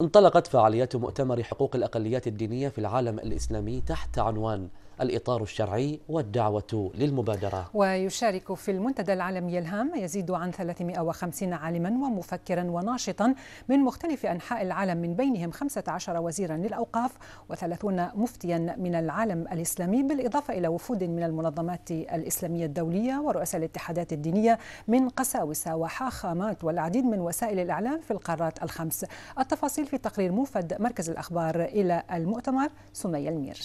انطلقت فعاليات مؤتمر حقوق الأقليات الدينية في العالم الإسلامي تحت عنوان الإطار الشرعي والدعوة للمبادرة ويشارك في المنتدى العالمي الهام ما يزيد عن 350 عالما ومفكرا وناشطا من مختلف أنحاء العالم من بينهم 15 وزيرا للأوقاف و30 مفتيا من العالم الإسلامي بالإضافة إلى وفود من المنظمات الإسلامية الدولية ورؤساء الاتحادات الدينية من قساوسة وحاخامات والعديد من وسائل الإعلام في القارات الخمس التفاصيل المزيد في تقرير موفد مركز الأخبار إلى المؤتمر سمية المير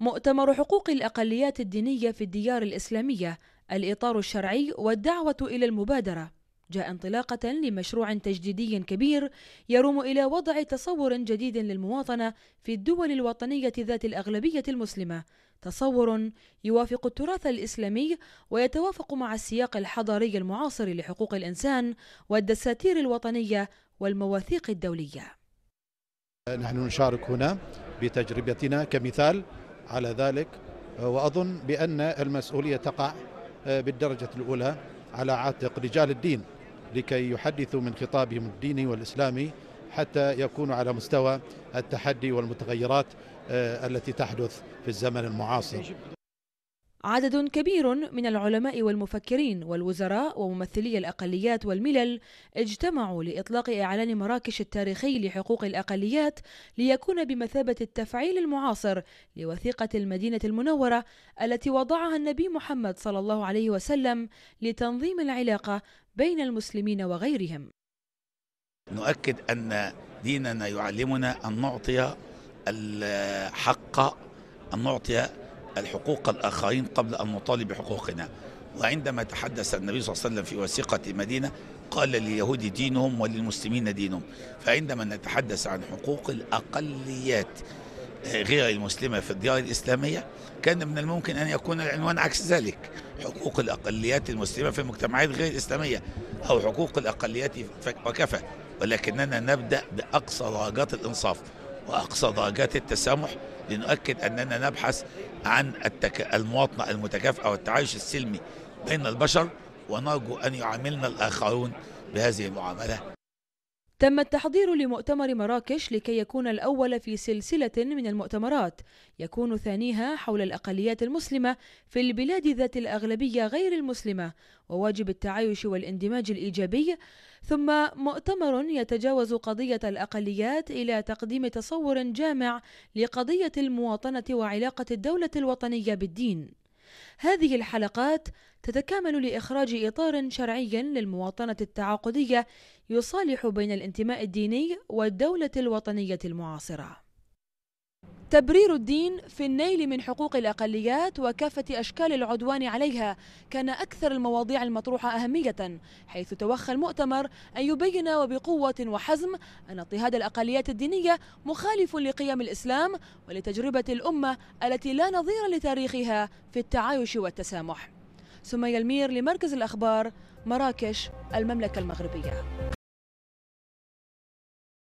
مؤتمر حقوق الأقليات الدينية في الديار الإسلامية الإطار الشرعي والدعوة إلى المبادرة جاء انطلاقة لمشروع تجديدي كبير يروم إلى وضع تصور جديد للمواطنة في الدول الوطنية ذات الأغلبية المسلمة تصور يوافق التراث الإسلامي ويتوافق مع السياق الحضاري المعاصر لحقوق الإنسان والدساتير الوطنية والمواثيق الدولية نحن نشارك هنا بتجربتنا كمثال على ذلك وأظن بأن المسؤولية تقع بالدرجة الأولى على عاتق رجال الدين لكي يحدثوا من خطابهم الديني والإسلامي حتى يكونوا على مستوى التحدي والمتغيرات آه، التي تحدث في الزمن المعاصر عدد كبير من العلماء والمفكرين والوزراء وممثلي الأقليات والملل اجتمعوا لإطلاق إعلان مراكش التاريخي لحقوق الأقليات ليكون بمثابة التفعيل المعاصر لوثيقة المدينة المنورة التي وضعها النبي محمد صلى الله عليه وسلم لتنظيم العلاقة بين المسلمين وغيرهم نؤكد أن ديننا يعلمنا أن نعطي الحق أن نعطي الحقوق الآخرين قبل أن نطالب بحقوقنا وعندما تحدث النبي صلى الله عليه وسلم في وثيقة المدينة قال لليهود دينهم وللمسلمين دينهم فعندما نتحدث عن حقوق الأقليات غير المسلمة في الديار الإسلامية كان من الممكن أن يكون العنوان عكس ذلك حقوق الأقليات المسلمة في المجتمعات غير الإسلامية أو حقوق الأقليات وكفى ولكننا نبدأ بأقصى درجات الإنصاف وأقصى درجات التسامح لنؤكد أننا نبحث عن التك... المواطنة المتكافئة والتعايش السلمي بين البشر ونرجو أن يعاملنا الآخرون بهذه المعاملة تم التحضير لمؤتمر مراكش لكي يكون الأول في سلسلة من المؤتمرات يكون ثانيها حول الأقليات المسلمة في البلاد ذات الأغلبية غير المسلمة وواجب التعايش والاندماج الإيجابي ثم مؤتمر يتجاوز قضية الأقليات إلى تقديم تصور جامع لقضية المواطنة وعلاقة الدولة الوطنية بالدين هذه الحلقات تتكامل لإخراج إطار شرعي للمواطنة التعاقدية يصالح بين الانتماء الديني والدولة الوطنية المعاصرة تبرير الدين في النيل من حقوق الأقليات وكافة أشكال العدوان عليها كان أكثر المواضيع المطروحة أهمية حيث توخى المؤتمر أن يبين وبقوة وحزم أن اضطهاد الأقليات الدينية مخالف لقيم الإسلام ولتجربة الأمة التي لا نظير لتاريخها في التعايش والتسامح سمي المير لمركز الأخبار مراكش المملكة المغربية